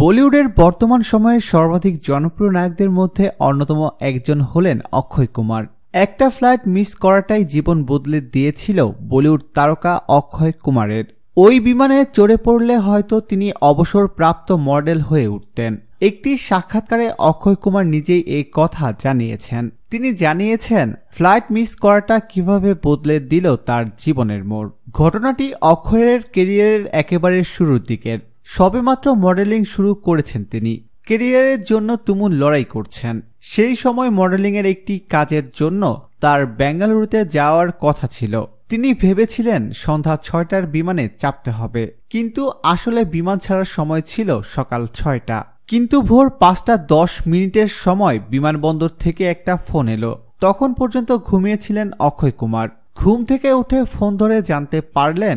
বলিউডের বর্তমান সময়ে সর্বাধিক জনপ্রিয় নায়কদের মধ্যে অন্যতম একজন হলেন অক্ষয় কুমার একটা ফ্লাইট মিস করাটাই জীবন বদলে দিয়েছিল বলিউড তারকা অক্ষয় কুমারের ওই বিমানে চড়ে পড়লে হয়তো তিনি অবসরপ্রাপ্ত মডেল হয়ে উঠতেন একটি সাক্ষাৎকারে অক্ষয় কুমার নিজেই এই কথা জানিয়েছেন তিনি জানিয়েছেন ফ্লাইট মিস করাটা কিভাবে বদলে দিল তার জীবনের মোড় ঘটনাটি অক্ষয়ের কেরিয়ারের একেবারে শুরুর দিকের সবেমাত্র মডেলিং শুরু করেছেন তিনি কেরিয়ারের জন্য তুমুল লড়াই করছেন সেই সময় মডেলিংয়ের একটি কাজের জন্য তার বেঙ্গালুরুতে যাওয়ার কথা ছিল তিনি ভেবেছিলেন সন্ধ্যা ছয়টার বিমানে চাপতে হবে কিন্তু আসলে বিমান ছাড়ার সময় ছিল সকাল ছয়টা কিন্তু ভোর পাঁচটা দশ মিনিটের সময় বিমানবন্দর থেকে একটা ফোন এলো তখন পর্যন্ত ঘুমিয়েছিলেন অক্ষয় কুমার ঘুম থেকে উঠে ফোন ধরে জানতে পারলেন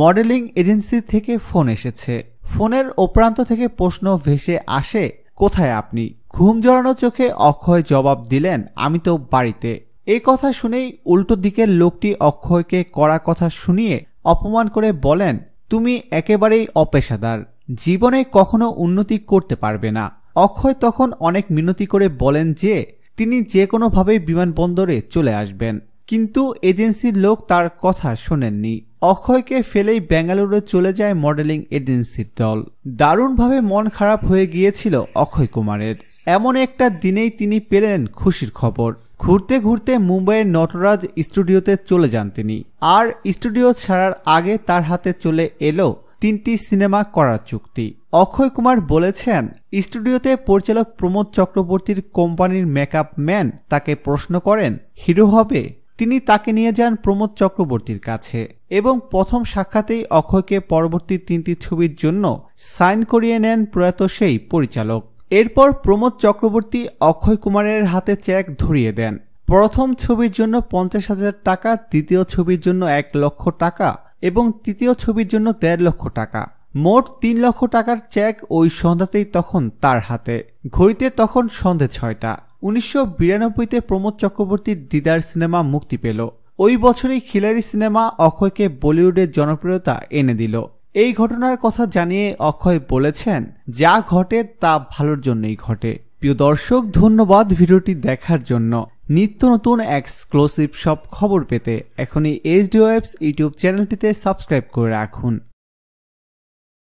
মডেলিং এজেন্সি থেকে ফোন এসেছে ফোনের ওপ্রান্ত থেকে প্রশ্ন ভেসে আসে কোথায় আপনি ঘুম জড়ানো চোখে অক্ষয় জবাব দিলেন আমি তো বাড়িতে এই কথা শুনেই উল্টো দিকের লোকটি অক্ষয়কে করা কথা শুনিয়ে অপমান করে বলেন তুমি একেবারেই অপেশাদার জীবনে কখনো উন্নতি করতে পারবে না অক্ষয় তখন অনেক মিনতি করে বলেন যে তিনি যে কোনোভাবেই বিমানবন্দরে চলে আসবেন কিন্তু এজেন্সির লোক তার কথা শোনেননি অক্ষয়কে ফেলেই বেঙ্গালুরু চলে যায় মডেলিং এজেন্সির দল দারুণভাবে মন খারাপ হয়ে গিয়েছিল অক্ষয় কুমারের এমন একটা দিনেই তিনি পেলেন খুশির খবর ঘুরতে ঘুরতে মুম্বাইয়ের নটরাজ স্টুডিওতে চলে যান তিনি আর স্টুডিও ছাড়ার আগে তার হাতে চলে এলো তিনটি সিনেমা করার চুক্তি অক্ষয় কুমার বলেছেন স্টুডিওতে পরিচালক প্রমোদ চক্রবর্তীর কোম্পানির মেকআপ ম্যান তাকে প্রশ্ন করেন হিরো হবে তিনি তাকে নিয়ে যান প্রমোদ চক্রবর্তীর কাছে এবং প্রথম সাক্ষাতেই অক্ষয়কে পরবর্তী তিনটি ছবির জন্য সাইন করিয়ে নেন প্রয়াত সেই পরিচালক এরপর প্রমোদ চক্রবর্তী অক্ষয় কুমারের হাতে চেক ধরিয়ে দেন প্রথম ছবির জন্য পঞ্চাশ হাজার টাকা দ্বিতীয় ছবির জন্য এক লক্ষ টাকা এবং তৃতীয় ছবির জন্য দেড় লক্ষ টাকা মোট তিন লক্ষ টাকার চেক ওই সন্ধ্যাতেই তখন তার হাতে ঘড়িতে তখন সন্ধে ছয়টা উনিশশো বিরানব্বইতে প্রমোদ চক্রবর্তীর দিদার সিনেমা মুক্তি পেল ওই বছরই খিলারি সিনেমা অক্ষয়কে বলিউডের জনপ্রিয়তা এনে দিল এই ঘটনার কথা জানিয়ে অক্ষয় বলেছেন যা ঘটে তা ভালোর জন্যই ঘটে প্রিয় দর্শক ধন্যবাদ ভিডিওটি দেখার জন্য নিত্য নতুন এক্সক্লুসিভ সব খবর পেতে এখনই এইচডিও ইউটিউব চ্যানেলটিতে সাবস্ক্রাইব করে রাখুন